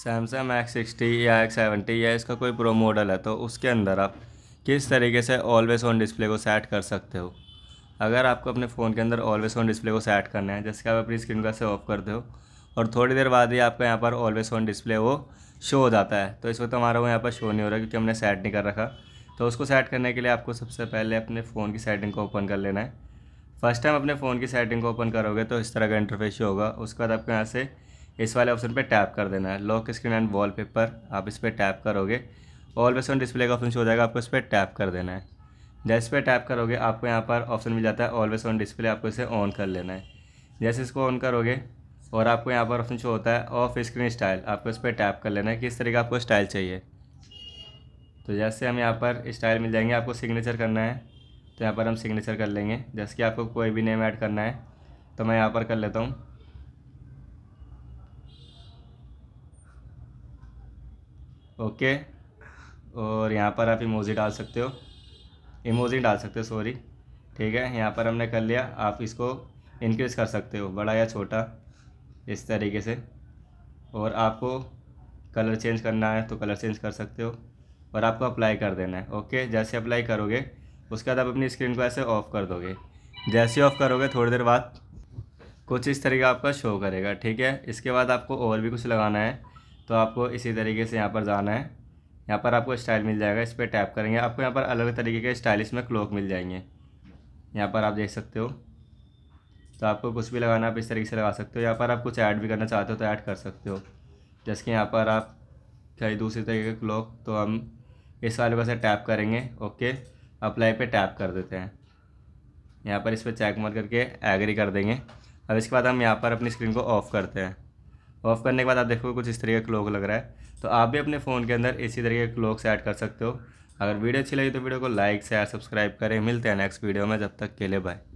Samsung X sixty या X seventy या इसका कोई प्रो मॉडल है तो उसके अंदर आप किस तरीके से ऑलवेज ऑन डिस्प्ले को सेट कर सकते हो अगर आपको अपने फ़ोन के अंदर ऑलवेज ऑन डिस्प्ले को सेट करना है जैसे कि आप अपनी स्क्रीन का से ऑफ करते हो और थोड़ी देर बाद ही आपका यहाँ पर ऑलवेज ऑन डिस्प्ले वो शो हो जाता है तो इस वक्त हमारा वो यहाँ पर शो नहीं हो रहा क्योंकि हमने सेट नहीं कर रखा तो उसको सेट करने के लिए आपको सबसे पहले अपने फ़ोन की सेटिंग को ओपन कर लेना है फर्स्ट टाइम अपने फ़ोन की सेटिंग को ओपन करोगे तो इस तरह का इंटरफेस शो होगा उसके बाद आपको यहाँ से इस वाले ऑप्शन पे टैप कर देना है लॉक स्क्रीन एंड वॉलपेपर आप इस पर टैप करोगे ऑलवेज ऑन डिस्प्ले का ऑप्शन शो हो जाएगा आपको इस पर टैप कर देना है जैसे पे पर टैप करोगे आपको यहाँ पर ऑप्शन मिल जाता है ऑलवेज ऑन डिस्प्ले आपको इसे ऑन कर लेना है जैसे इसको ऑन करोगे और आपको यहाँ पर ऑप्शन शो होता है ऑफ स्क्रीन स्टाइल आपको इस पर टैप कर लेना है किस तरीके आपको स्टाइल चाहिए तो जैसे हम यहाँ पर स्टाइल मिल जाएंगे आपको सिग्नेचर करना है तो यहाँ पर हम सिग्नेचर कर लेंगे जैसे कि आपको कोई भी नेम ऐड करना है तो मैं यहाँ पर कर लेता हूँ ओके और यहाँ पर आप इमोजी डाल सकते हो इमोजी डाल सकते हो सॉरी ठीक है यहाँ पर हमने कर लिया आप इसको इंक्रीज़ कर सकते हो बड़ा या छोटा इस तरीके से और आपको कलर चेंज करना है तो कलर चेंज कर सकते हो और आपको अप्लाई कर देना है ओके जैसे अप्लाई करोगे उसके बाद आप अपनी स्क्रीन को ऐसे ऑफ़ कर दोगे जैसे ऑफ़ करोगे थोड़ी देर बाद कुछ इस तरीके आपका शो करेगा ठीक है इसके बाद आपको और भी कुछ लगाना है तो आपको इसी तरीके से यहाँ पर जाना है यहाँ पर आपको स्टाइल मिल जाएगा इस पर टैप करेंगे आपको यहाँ पर अलग तरीके के स्टाइलिश में क्लोक मिल जाएंगे यहाँ पर आप देख सकते हो तो आपको कुछ भी लगाना आप इस तरीके से लगा सकते हो यहाँ पर आप कुछ ऐड भी करना चाहते हो तो ऐड कर सकते हो जैसे कि यहाँ पर आप कहीं दूसरी तरीके के क्लोक तो हम इस वाले पर से टैप करेंगे ओके अप्लाई पे टैप कर देते हैं यहाँ पर इस पर चेक मार करके एग्री कर देंगे अब इसके बाद हम यहाँ पर अपनी स्क्रीन को ऑफ़ करते हैं ऑफ़ करने के बाद आप देखोगे कुछ इस तरीके का क्लॉक लग रहा है तो आप भी अपने फ़ोन के अंदर इसी तरीके का क्लॉक सेट कर सकते हो अगर वीडियो अच्छी लगी तो वीडियो को लाइक शेयर सब्सक्राइब करें मिलते हैं नेक्स्ट वीडियो में जब तक के लिए बाय